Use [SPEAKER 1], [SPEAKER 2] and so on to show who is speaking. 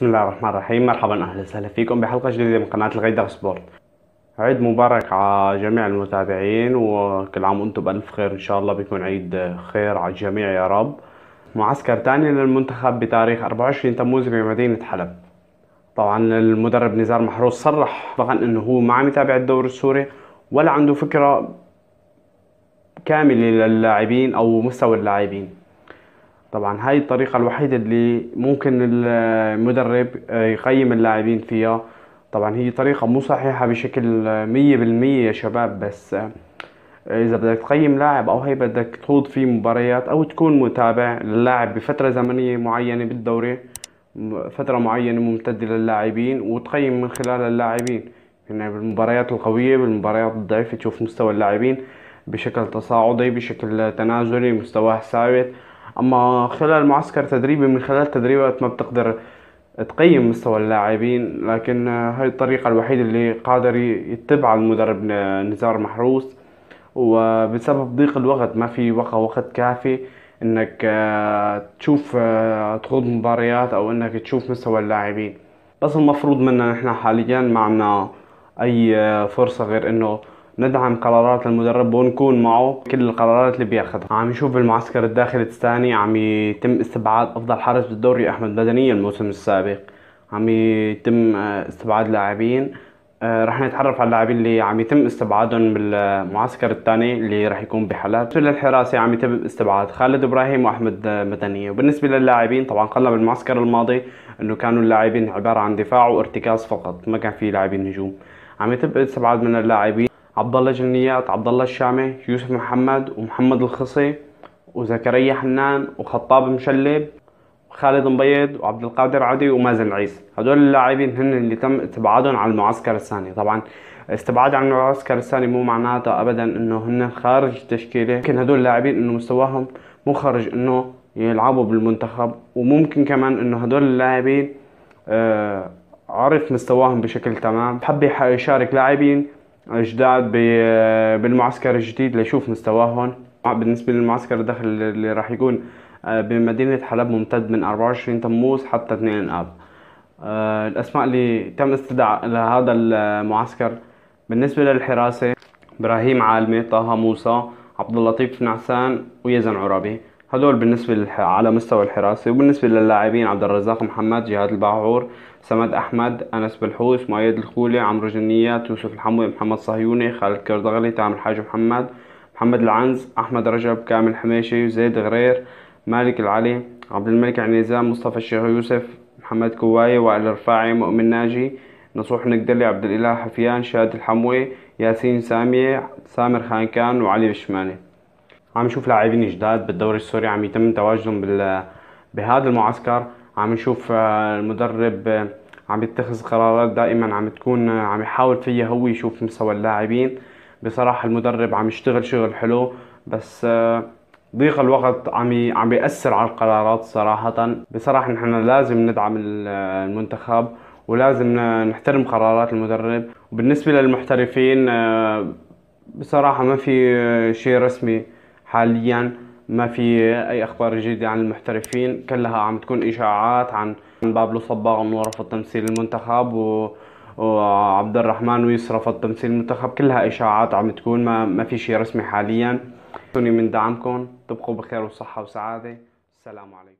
[SPEAKER 1] بسم الله الرحمن الرحيم مرحبا اهلا وسهلا فيكم بحلقه جديده من قناه الغيدر سبورت عيد مبارك على جميع المتابعين وكل عام وانتم بالف خير ان شاء الله بيكون عيد خير على الجميع يا رب معسكر تاني للمنتخب بتاريخ 24 تموز بمدينه حلب طبعا المدرب نزار محروس صرح طبعا انه هو ما عم يتابع الدوري السوري ولا عنده فكره كامله للاعبين او مستوى اللاعبين طبعا هاي الطريقة الوحيدة اللي ممكن المدرب يقيم اللاعبين فيها طبعا هي طريقة مو صحيحة بشكل مية بالمية يا شباب بس إذا بدك تقيم لاعب أو هي بدك تخوض فيه مباريات أو تكون متابع للاعب بفترة زمنية معينة بالدوري فترة معينة ممتدة للاعبين وتقيم من خلال اللاعبين يعني بالمباريات القوية بالمباريات الضعيفة تشوف مستوى اللاعبين بشكل تصاعدي بشكل تنازلي مستواه ثابت اما خلال معسكر تدريبي من خلال تدريبات ما بتقدر تقيم مستوى اللاعبين لكن هاي الطريقة الوحيدة اللي قادر يتبعها المدرب نزار محروس وبسبب ضيق الوقت ما في وقت وقت كافي انك آه، تشوف آه، تخوض مباريات او انك تشوف مستوى اللاعبين بس المفروض منا نحن حاليا ما اي آه، فرصة غير انه ندعم قرارات المدرب ونكون معه كل القرارات اللي بياخذها عم نشوف المعسكر الداخلي الثاني عم يتم استبعاد افضل حارس بالدوري احمد مدني الموسم السابق عم يتم آه، استبعاد لاعبين آه، رح نتعرف على اللاعبين اللي عم يتم استبعادهم بالمعسكر الثاني اللي رح يكون بحلب بالنسبه للحراسه عم يتم استبعاد خالد ابراهيم واحمد مدني آه، وبالنسبه للاعبين طبعا قلنا بالمعسكر الماضي انه كانوا اللاعبين عباره عن دفاع وارتكاز فقط ما كان في لاعبين هجوم عم يتم استبعاد من اللاعبين عبد الله جنيات عبد الله الشامي يوسف محمد ومحمد الخصي وزكريا حنان وخطاب مشلب وخالد مبيض وعبد القادر عدي ومازن العيس هدول اللاعبين هن اللي تم استبعادهم على المعسكر الثاني طبعا استبعاد عن المعسكر الثاني مو معناته ابدا انه هن خارج التشكيله لكن هدول اللاعبين انه مستواهم مو خارج انه يلعبوا بالمنتخب وممكن كمان انه هدول اللاعبين آه عرف مستواهم بشكل تمام حب يشارك لاعبين اجداد بالمعسكر الجديد لشوف مستواهم بالنسبة للمعسكر الدخل اللي راح يكون آه، بمدينة حلب ممتد من 24 تموز حتى 2 آب آه، الأسماء اللي تم استدعاء لهذا المعسكر بالنسبة للحراسة إبراهيم عالمي طه موسى عبد اللطيف نعسان ويزن عرابي هدول بالنسبة على مستوى الحراسة وبالنسبة للاعبين عبد الرزاق محمد جهاد الباعور سمد أحمد أنس بلحوس مؤيد الخولي عمرو جنيات يوسف الحموي محمد صهيوني خالد كردغلي تامر حاج محمد محمد العنز أحمد رجب كامل حميشي زيد غرير مالك العلي عبد الملك عنيزان مصطفى الشيخ يوسف محمد كواية وائل الرفاعي مؤمن ناجي نصوح نقدلي عبد الإله حفيان شاد الحموي ياسين سامية سامر خانكان وعلي بشماني عم نشوف لاعبين جداد بالدوري السوري عم يتم تواجدهم بال بهذا المعسكر عم نشوف آه، المدرب آه، عم يتخذ قرارات دائما عم تكون آه، عم يحاول فيها هو يشوف مستوى اللاعبين بصراحه المدرب عم يشتغل شغل حلو بس ضيق الوقت عم عم بياثر على القرارات صراحه بصراحه نحن لازم ندعم المنتخب ولازم نحترم قرارات المدرب وبالنسبه للمحترفين بصراحه ما في شيء رسمي حاليا ما في اي اخبار جديده عن المحترفين كلها عم تكون اشاعات عن بابلو صباغ انه رفض تمثيل المنتخب و وعبد الرحمن ويس رفض تمثيل المنتخب كلها اشاعات عم تكون ما, ما في شيء رسمي حاليا توني من دعمكم تبقوا بخير وصحه وسعاده السلام عليكم